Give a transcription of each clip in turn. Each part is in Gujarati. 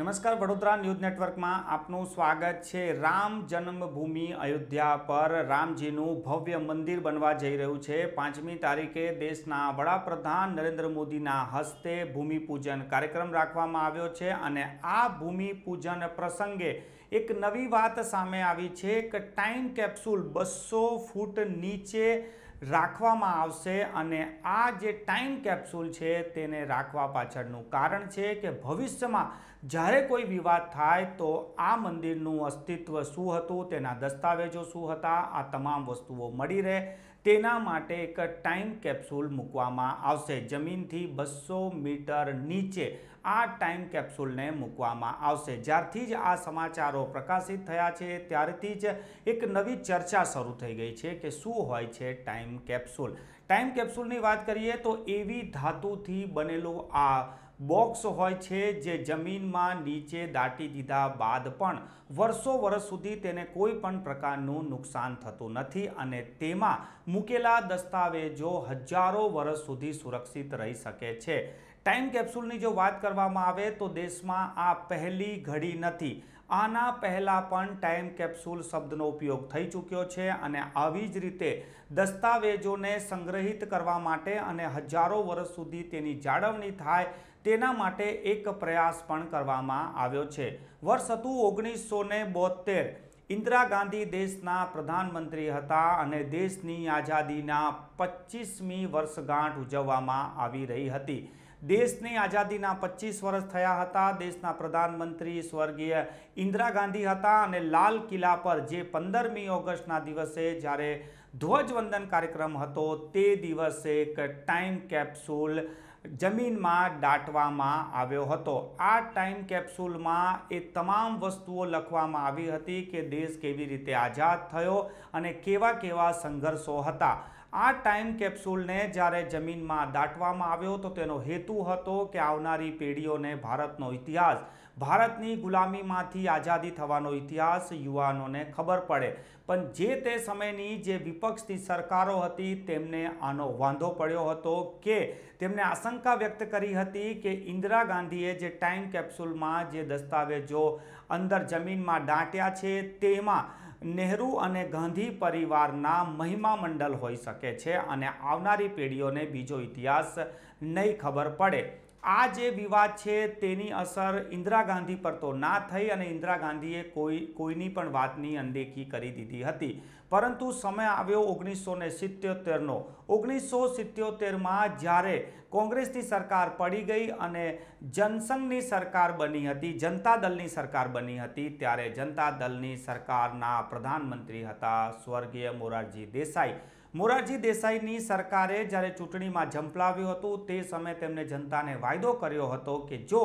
નમસ્કાર વડોદરા ન્યૂઝ નેટવર્કમાં આપનું સ્વાગત છે રામ જન્મભૂમિ અયોધ્યા પર રામજીનું ભવ્ય મંદિર બનવા જઈ રહ્યું છે પાંચમી તારીખે દેશના વડાપ્રધાન નરેન્દ્ર મોદીના હસ્તે ભૂમિપૂજન કાર્યક્રમ રાખવામાં આવ્યો છે અને આ ભૂમિપૂજન પ્રસંગે એક નવી વાત સામે આવી છે કે ટાઈમ કેપ્સ્યુલ બસો ફૂટ નીચે રાખવામાં આવશે અને આ જે ટાઈમ કેપ્સ્યુલ છે તેને રાખવા પાછળનું કારણ છે કે ભવિષ્યમાં જ્યારે કોઈ વિવાદ થાય તો આ મંદિરનું અસ્તિત્વ શું હતું તેના દસ્તાવેજો શું હતા આ તમામ વસ્તુઓ મળી રહે તેના માટે એક ટાઈમ કેપ્સુલ મૂકવામાં આવશે જમીનથી બસો મીટર નીચે આ ટાઈમ કેપ્સ્યુલને મૂકવામાં આવશે જ્યારથી જ આ સમાચારો પ્રકાશિત થયા છે ત્યારથી જ એક નવી ચર્ચા શરૂ થઈ ગઈ છે કે શું હોય છે ટાઈમ કેપ્સુલ ટાઈમ કેપ્સ્યુલની વાત કરીએ તો એવી ધાતુથી બનેલું આ બોક્સ હોય છે જે જમીનમાં નીચે દાટી દીધા બાદ પણ વર્ષો વર્ષ સુધી તેને કોઈ પણ પ્રકારનું નુકસાન થતું નથી અને તેમાં મૂકેલા દસ્તાવેજો હજારો વર્ષ સુધી સુરક્ષિત રહી શકે છે ટાઈમ કેપ્સુલની જો વાત કરવામાં આવે તો દેશમાં આ પહેલી ઘડી નથી આના પહેલાં પણ ટાઈમ કેપ્સુલ શબ્દનો ઉપયોગ થઈ ચૂક્યો છે અને આવી જ રીતે દસ્તાવેજોને સંગ્રહિત કરવા માટે અને હજારો વર્ષ સુધી તેની જાળવણી થાય તેના માટે એક પ્રયાસ પણ કરવામાં આવ્યો છે વર્ષ હતું ઓગણીસો ને ઇન્દિરા ગાંધી દેશના પ્રધાનમંત્રી હતા અને દેશની આઝાદીના પચીસમી વર્ષગાંઠ ઉજવવામાં આવી રહી હતી દેશની આઝાદીના પચીસ વર્ષ થયા હતા દેશના પ્રધાનમંત્રી સ્વર્ગીય ઇન્દિરા ગાંધી હતા અને લાલ કિલ્લા પર જે પંદરમી ઓગસ્ટના દિવસે જ્યારે ધ્વજવંદન કાર્યક્રમ હતો તે દિવસે એક ટાઈમ કેપ્સુલ જમીનમાં દાટવામાં આવ્યો હતો આ ટાઈમ કેપ્સુલમાં એ તમામ વસ્તુઓ લખવામાં આવી હતી કે દેશ કેવી રીતે આઝાદ થયો અને કેવા કેવા સંઘર્ષો હતા આ ટાઈમ કેપ્સ્યુલને જ્યારે જમીનમાં દાટવામાં આવ્યો તો તેનો હેતુ હતો કે આવનારી પેઢીઓને ભારતનો ઇતિહાસ ભારતની ગુલામીમાંથી આઝાદી થવાનો ઇતિહાસ યુવાનોને ખબર પડે પણ જે તે સમયની જે વિપક્ષની સરકારો હતી તેમને આનો વાંધો પડ્યો હતો કે તેમણે આશંકા વ્યક્ત કરી હતી કે ઇન્દિરા ગાંધીએ જે ટાઈમ કેપ્સ્યુલમાં જે દસ્તાવેજો અંદર જમીનમાં દાંટ્યા છે તેમાં નેહરુ અને ગાંધી પરિવારના મહિમા મંડળ હોઈ શકે છે અને આવનારી પેઢીઓને બીજો ઇતિહાસ નહીં ખબર પડે આ જે વિવાદ છે તેની અસર ઇન્દિરા ગાંધી પર તો ના થઈ અને ઇન્દિરા ગાંધીએ કોઈ કોઈની પણ વાતની અનદેખી કરી દીધી હતી પરંતુ સમય આવ્યો ઓગણીસો ને સિત્યોતેરનો ઓગણીસો સિત્યોતેરમાં જ્યારે કોંગ્રેસની સરકાર પડી ગઈ અને જનસંઘની સરકાર બની હતી જનતા દળની સરકાર બની હતી ત્યારે જનતા દળની સરકારના પ્રધાનમંત્રી હતા સ્વર્ગીય મોરારજી દેસાઈ મોરારજી દેસાઈની સરકારે જ્યારે ચૂંટણીમાં ઝંપલાવ્યું હતું તે સમયે તેમણે જનતાને વાયદો કર્યો હતો કે જો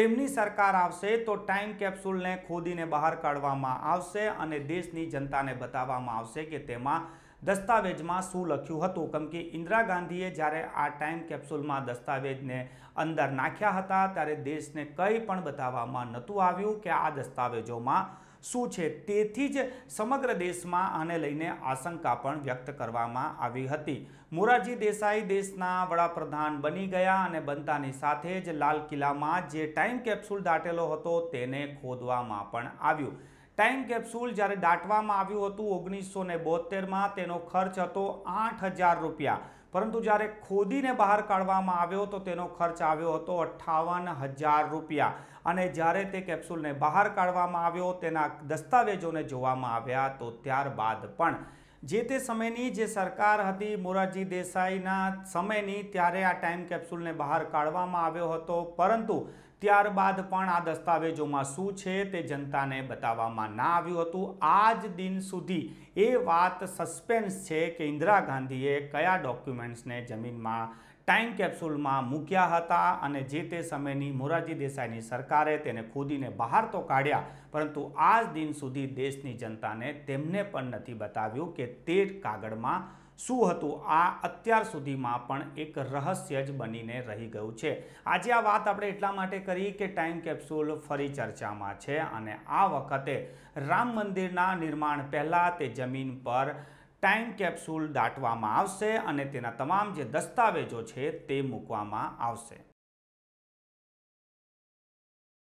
તેમની સરકાર આવશે તો ટાઈમ કેપ્સુલને ખોદીને બહાર કાઢવામાં આવશે અને દેશની જનતાને બતાવવામાં આવશે કે તેમાં દસ્તાવેજમાં શું લખ્યું હતું કેમ કે ઇન્દિરા ગાંધીએ જ્યારે આ ટાઈમ કેપ્સ્યુલમાં દસ્તાવેજને અંદર નાખ્યા હતા ત્યારે દેશને કંઈ પણ બતાવવામાં નહોતું આવ્યું કે આ દસ્તાવેજોમાં શું છે તેથી જ સમગ્ર દેશમાં આને લઈને આશંકા પણ વ્યક્ત કરવામાં આવી હતી મોરારજી દેસાઈ દેશના વડાપ્રધાન બની ગયા અને બનતાની સાથે જ લાલ કિલ્લામાં જે ટાઈમ કેપ્સુલ દાટેલો હતો તેને ખોદવામાં પણ આવ્યું ટાઈમ કેપ્સુલ જ્યારે દાટવામાં આવ્યું હતું ઓગણીસો ને બોતેરમાં તેનો ખર્ચ હતો આઠ હજાર રૂપિયા પરંતુ જ્યારે ખોદીને બહાર કાઢવામાં આવ્યો તો તેનો ખર્ચ આવ્યો હતો અઠ્ઠાવન હજાર રૂપિયા અને જ્યારે તે કેપ્સ્યુલને બહાર કાઢવામાં આવ્યો તેના દસ્તાવેજોને જોવામાં આવ્યા તો ત્યારબાદ પણ જે તે સમયની જે સરકાર હતી મોરારજી દેસાઈના સમયની ત્યારે આ ટાઈમ કેપ્સ્યુલને બહાર કાઢવામાં આવ્યો હતો પરંતુ ત્યારબાદ પણ આ દસ્તાવેજોમાં શું છે તે જનતાને બતાવવામાં ના આવ્યું હતું આ જ દિન સુધી એ વાત સસ્પેન્સ છે કે ઇન્દિરા ગાંધીએ કયા ડોક્યુમેન્ટ્સને જમીનમાં ટાઈમ કેપ્સ્યુલમાં મૂક્યા હતા અને જે તે સમયની મોરારજી દેસાઈની સરકારે તેને ખોદીને બહાર તો કાઢ્યા પરંતુ આ જ દિન સુધી દેશની જનતાને તેમને પણ નથી બતાવ્યું કે તે કાગળમાં શું હતું આ અત્યાર સુધીમાં પણ એક રહસ્ય જ બનીને રહી ગયું છે આજે આ વાત આપણે એટલા માટે કરી કે ટાઈમ કેપ્સ્યુલ ફરી ચર્ચામાં છે અને આ વખતે રામ મંદિરના નિર્માણ પહેલાં તે જમીન પર ટાઈમ કેપ્સ્યુલ દાટવામાં આવશે અને તેના તમામ જે દસ્તાવેજો છે તે મૂકવામાં આવશે